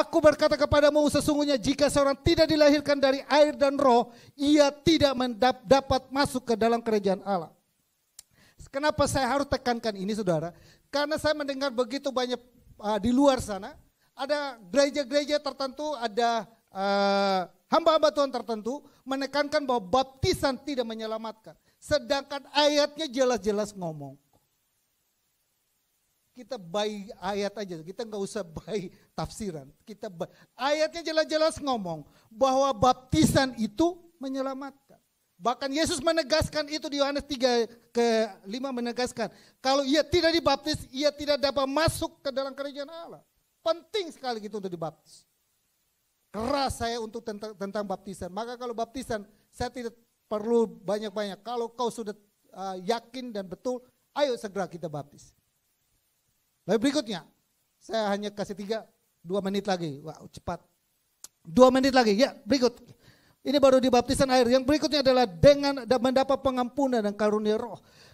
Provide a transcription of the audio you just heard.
Aku berkata kepadamu sesungguhnya jika seorang tidak dilahirkan dari air dan roh, ia tidak mendap- dapat masuk ke dalam kerajaan Allah. Kenapa saya harus tekankan ini saudara? Karena saya mendengar begitu banyak uh, di luar sana, ada gereja-gereja tertentu, ada hamba ah, hamba-hamba Tuhan tertentu menekankan bahwa baptisan tidak menyelamatkan. Sedangkan ayatnya jelas-jelas ngomong kita by ayat aja, kita nggak usah by tafsiran. Kita by, ayatnya jelas-jelas ngomong bahwa baptisan itu menyelamatkan. Bahkan Yesus menegaskan itu di Yohanes 3 ke 5 menegaskan. Kalau ia tidak dibaptis, ia tidak dapat masuk ke dalam kerajaan Allah. Penting sekali gitu untuk dibaptis. Keras saya untuk tentang, tentang baptisan. Maka kalau baptisan, saya tidak perlu banyak-banyak. Kalau kau sudah uh, yakin dan betul, ayo segera kita baptis. Lalu berikutnya, saya hanya kasih tiga, dua menit lagi. Wow, cepat. Dua menit lagi, ya berikut. Ini baru dibaptisan air. Yang berikutnya adalah dengan mendapat pengampunan dan karunia roh.